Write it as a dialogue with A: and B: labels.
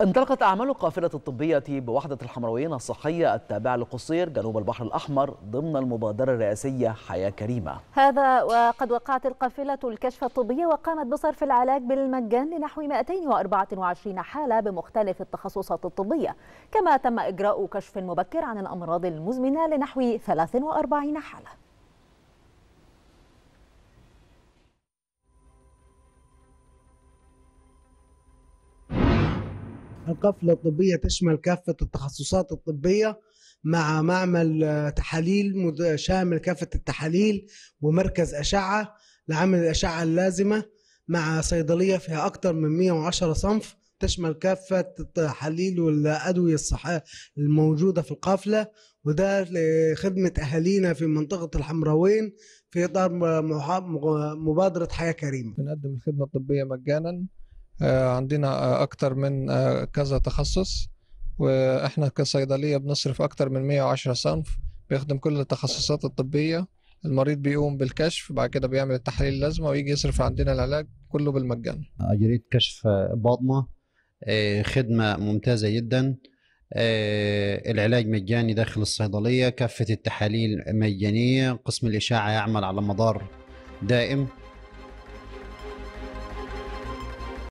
A: انطلقت أعمال القافلة الطبية بوحدة الحمرويين الصحية التابعة لقصير جنوب البحر الأحمر ضمن المبادرة الرئاسية حياة كريمة
B: هذا وقد وقعت القافلة الكشف الطبي وقامت بصرف العلاج بالمجان لنحو 224 حالة بمختلف التخصصات الطبية كما تم إجراء كشف مبكر عن الأمراض المزمنة لنحو 43 حالة
C: القفله الطبيه تشمل كافه التخصصات الطبيه مع معمل آه، تحاليل شامل كافه التحاليل ومركز اشعه لعمل الاشعه اللازمه مع صيدليه فيها اكثر من 110 صنف تشمل كافة التحاليل والأدوية الصحية الموجودة في القافلة وده لخدمة أهالينا في منطقة الحمراوين في إطار مبادرة حياة كريمة بنقدم الخدمة الطبية مجانا آه، عندنا آه، أكتر من
D: آه، كذا تخصص وإحنا كصيدلية بنصرف أكتر من 110 صنف بيخدم كل التخصصات الطبية المريض بيقوم بالكشف بعد كده بيعمل التحاليل اللازمة ويجي يصرف عندنا العلاج كله بالمجان
E: أجريت كشف باطنة خدمة ممتازة جدا العلاج مجاني داخل الصيدلية كافة التحاليل مجانية قسم الإشاعة يعمل على مدار دائم